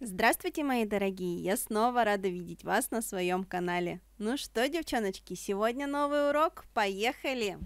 Здравствуйте, мои дорогие! Я снова рада видеть вас на своем канале. Ну что, девчоночки, сегодня новый урок, поехали!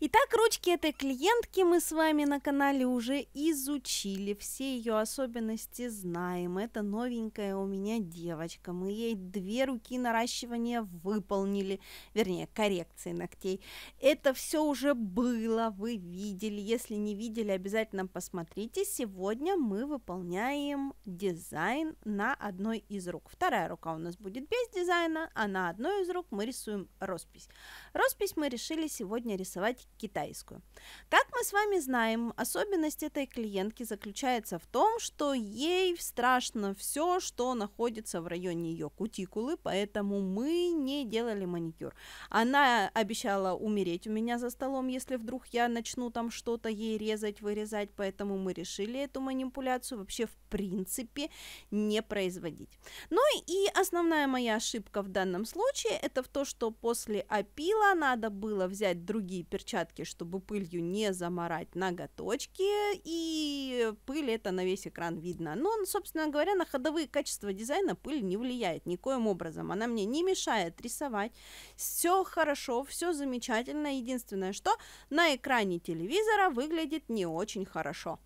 Итак, ручки этой клиентки мы с вами на канале уже изучили, все ее особенности знаем. Это новенькая у меня девочка, мы ей две руки наращивания выполнили, вернее, коррекции ногтей. Это все уже было, вы видели, если не видели, обязательно посмотрите. Сегодня мы выполняем дизайн на одной из рук. Вторая рука у нас будет без дизайна, а на одной из рук мы рисуем роспись. Роспись мы решили сегодня рисовать переименовать китайскую. Как мы с вами знаем, особенность этой клиентки заключается в том, что ей страшно все, что находится в районе ее кутикулы, поэтому мы не делали маникюр. Она обещала умереть у меня за столом, если вдруг я начну там что-то ей резать, вырезать, поэтому мы решили эту манипуляцию вообще в принципе не производить. Ну и основная моя ошибка в данном случае это в то, что после опила надо было взять другие перчатки, перчатки, чтобы пылью не заморать ноготочки, и пыль это на весь экран видно. Но, ну, собственно говоря, на ходовые качества дизайна пыль не влияет никоим образом, она мне не мешает рисовать, все хорошо, все замечательно, единственное, что на экране телевизора выглядит не очень хорошо.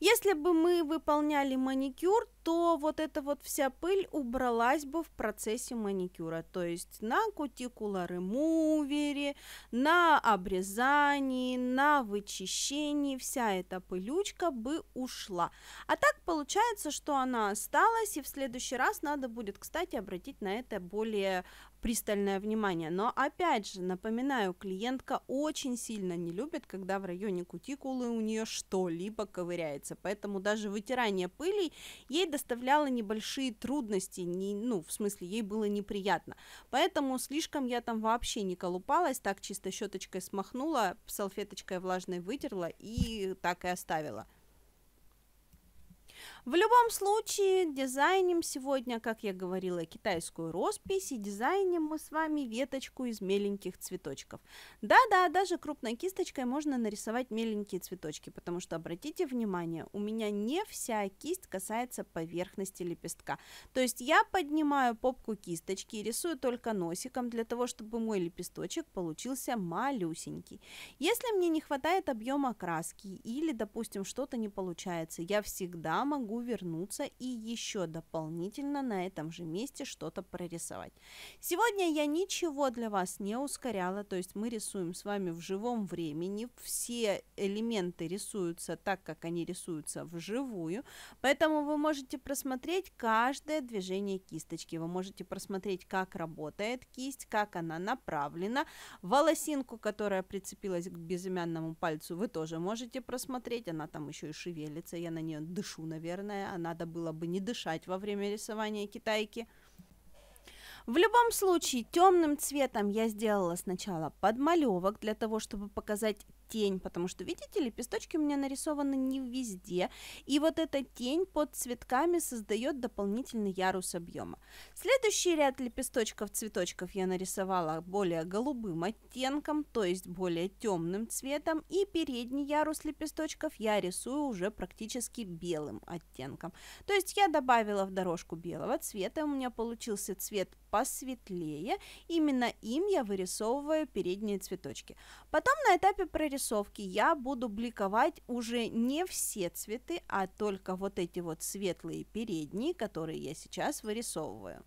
Если бы мы выполняли маникюр, то вот эта вот вся пыль убралась бы в процессе маникюра, то есть на кутикулоремувере, на обрезании, на вычищении вся эта пылючка бы ушла. А так получается, что она осталась, и в следующий раз надо будет, кстати, обратить на это более пристальное внимание. Но опять же, напоминаю, клиентка очень сильно не любит, когда в районе кутикулы у нее что-либо ковыряется, поэтому даже вытирание пыли ей доставляло небольшие трудности, не, ну, в смысле, ей было неприятно. Поэтому слишком я там вообще не колупалась, так чисто щеточкой смахнула, салфеточкой влажной вытерла и так и оставила. В любом случае, дизайним сегодня, как я говорила, китайскую роспись, и дизайним мы с вами веточку из меленьких цветочков. Да-да, даже крупной кисточкой можно нарисовать меленькие цветочки, потому что, обратите внимание, у меня не вся кисть касается поверхности лепестка. То есть я поднимаю попку кисточки и рисую только носиком, для того, чтобы мой лепесточек получился малюсенький. Если мне не хватает объема краски или, допустим, что-то не получается, я всегда могу могу вернуться и еще дополнительно на этом же месте что-то прорисовать. Сегодня я ничего для вас не ускоряла, то есть мы рисуем с вами в живом времени, все элементы рисуются так, как они рисуются вживую, поэтому вы можете просмотреть каждое движение кисточки, вы можете просмотреть, как работает кисть, как она направлена, волосинку, которая прицепилась к безымянному пальцу, вы тоже можете просмотреть, она там еще и шевелится, я на нее дышу, наверное, наверное, а надо было бы не дышать во время рисования китайки. В любом случае, темным цветом я сделала сначала подмалевок для того, чтобы показать тень, потому что, видите, лепесточки у меня нарисованы не везде, и вот эта тень под цветками создает дополнительный ярус объема. Следующий ряд лепесточков цветочков я нарисовала более голубым оттенком, то есть более темным цветом, и передний ярус лепесточков я рисую уже практически белым оттенком. То есть я добавила в дорожку белого цвета, у меня получился цвет посветлее. Именно им я вырисовываю передние цветочки. Потом на этапе прорисовки я буду бликовать уже не все цветы, а только вот эти вот светлые передние, которые я сейчас вырисовываю.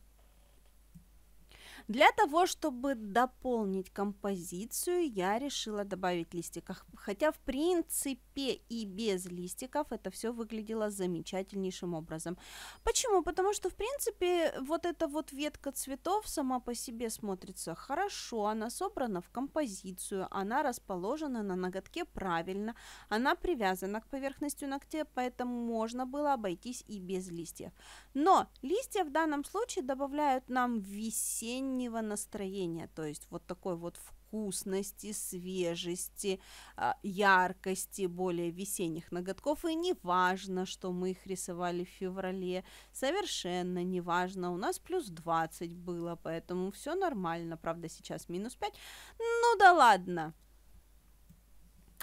Для того, чтобы дополнить композицию, я решила добавить листиков. Хотя, в принципе, и без листиков это все выглядело замечательнейшим образом. Почему? Потому что, в принципе, вот эта вот ветка цветов сама по себе смотрится хорошо. Она собрана в композицию, она расположена на ноготке правильно, она привязана к поверхности ногтя, поэтому можно было обойтись и без листьев. Но листья в данном случае добавляют нам весенний осеннего настроения, то есть вот такой вот вкусности, свежести, а, яркости более весенних ноготков. И не важно, что мы их рисовали в феврале, совершенно не важно. У нас плюс 20 было, поэтому все нормально. Правда, сейчас минус 5. Ну да ладно.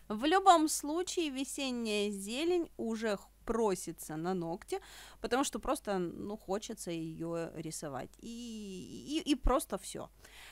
В любом случае, весенняя зелень уже просится на ногти, потому что просто, ну, хочется ее рисовать. И, и, и просто все.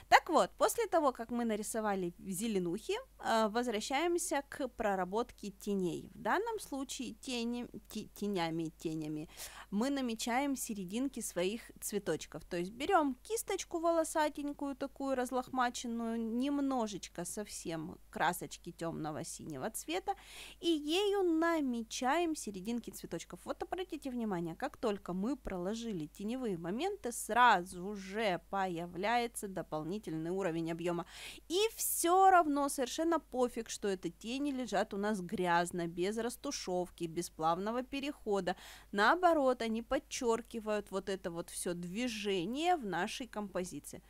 Так вот, после того, как мы нарисовали зеленухи, а, возвращаемся к проработке теней. В данном случае тени, тенями, тенями мы намечаем серединки своих цветочков. То есть берем кисточку волосатенькую, такую разлохмаченную, немножечко совсем красочки темного синего цвета, и ею намечаем серединки маленьких цветочков. Вот обратите внимание, как только мы проложили теневые моменты, сразу же появляется дополнительный уровень объема. И все равно совершенно пофиг, что эти тени лежат у нас грязно, без растушевки, без плавного перехода. Наоборот, они подчеркивают вот это вот все движение в нашей композиции.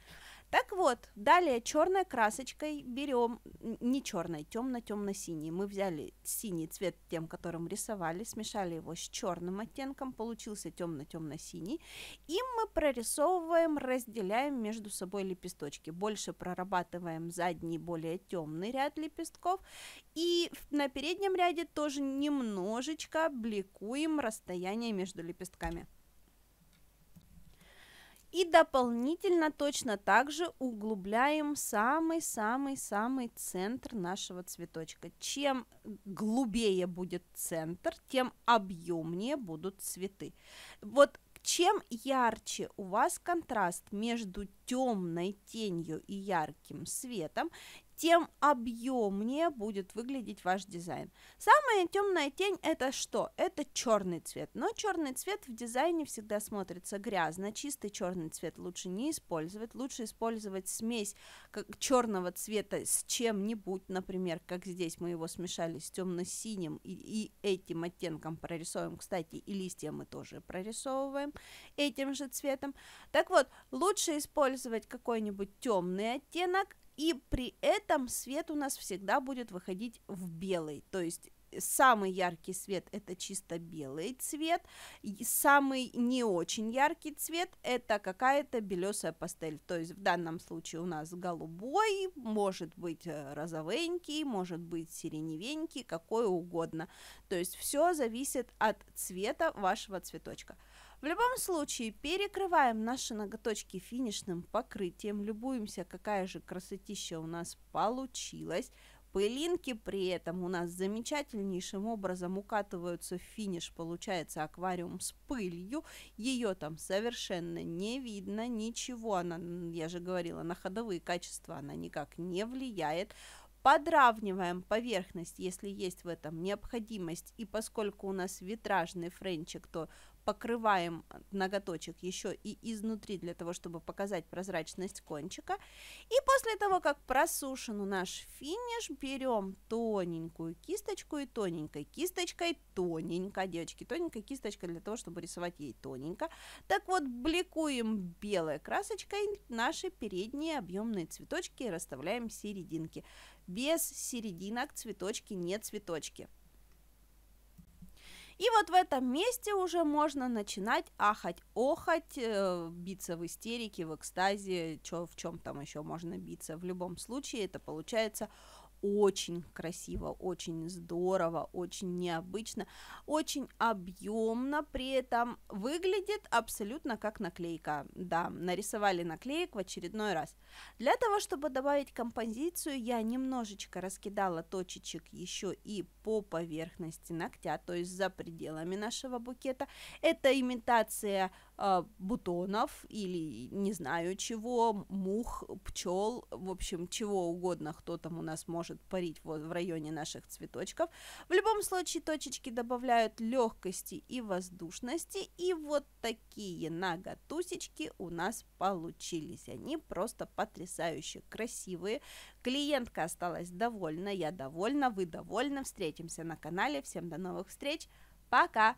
Так вот, далее черной красочкой берем, не черной, темно-темно-синий. Мы взяли синий цвет тем, которым рисовали, смешали его с черным оттенком, получился темно-темно-синий. Им мы прорисовываем, разделяем между собой лепесточки. Больше прорабатываем задний, более темный ряд лепестков. И на переднем ряде тоже немножечко бликуем расстояние между лепестками. И дополнительно точно так же углубляем самый-самый-самый центр нашего цветочка. Чем глубее будет центр, тем объемнее будут цветы. Вот чем ярче у вас контраст между темной тенью и ярким светом, тем объемнее будет выглядеть ваш дизайн. Самая темная тень это что? Это черный цвет. Но черный цвет в дизайне всегда смотрится грязно. Чистый черный цвет лучше не использовать. Лучше использовать смесь как черного цвета с чем-нибудь. Например, как здесь мы его смешали с темно-синим и, и этим оттенком прорисовываем. Кстати, и листья мы тоже прорисовываем этим же цветом. Так вот, лучше использовать какой-нибудь темный оттенок, и при этом свет у нас всегда будет выходить в белый. То есть э, самый яркий свет это чисто белый цвет, самый не очень яркий цвет это какая-то белесая пастель, то есть в данном случае у нас голубой, может быть э, розовенький, может быть сиреневенький, какой угодно, то есть все зависит от цвета вашего цветочка. В любом случае, перекрываем наши ноготочки финишным покрытием, любуемся, какая же красотища у нас получилась. Пылинки при этом у нас замечательнейшим образом укатываются в финиш, получается аквариум с пылью, ее там совершенно не видно, ничего, она, я же говорила, на ходовые качества она никак не влияет, подравниваем поверхность, если есть в этом необходимость, и поскольку у нас витражный френчик, то покрываем ноготочек еще и изнутри для того, чтобы показать прозрачность кончика. И после того, как просушен наш финиш, берем тоненькую кисточку и тоненькой кисточкой, тоненько, девочки, тоненькой кисточкой для того, чтобы рисовать ей тоненько. Так вот, бликуем белой красочкой наши передние объемные цветочки и расставляем серединки. Без серединок цветочки не цветочки. И вот в этом месте уже можно начинать ахать, охать, э, биться в истерике, в экстазе, чё, в чем там еще можно биться. В любом случае это получается очень красиво, очень здорово, очень необычно, очень объемно, при этом выглядит абсолютно как наклейка. Да, нарисовали наклеек в очередной раз. Для того, чтобы добавить композицию, я немножечко раскидала точечек еще и по поверхности ногтя, то есть за пределами нашего букета. Это имитация а, бутонов или не знаю чего, мух, пчел, в общем, чего угодно кто там у нас может может парить вот в районе наших цветочков. В любом случае точечки добавляют легкости и воздушности. И вот такие наготусечки у нас получились. Они просто потрясающе красивые. Клиентка осталась довольна, я довольна, вы довольны. Встретимся на канале. Всем до новых встреч. Пока!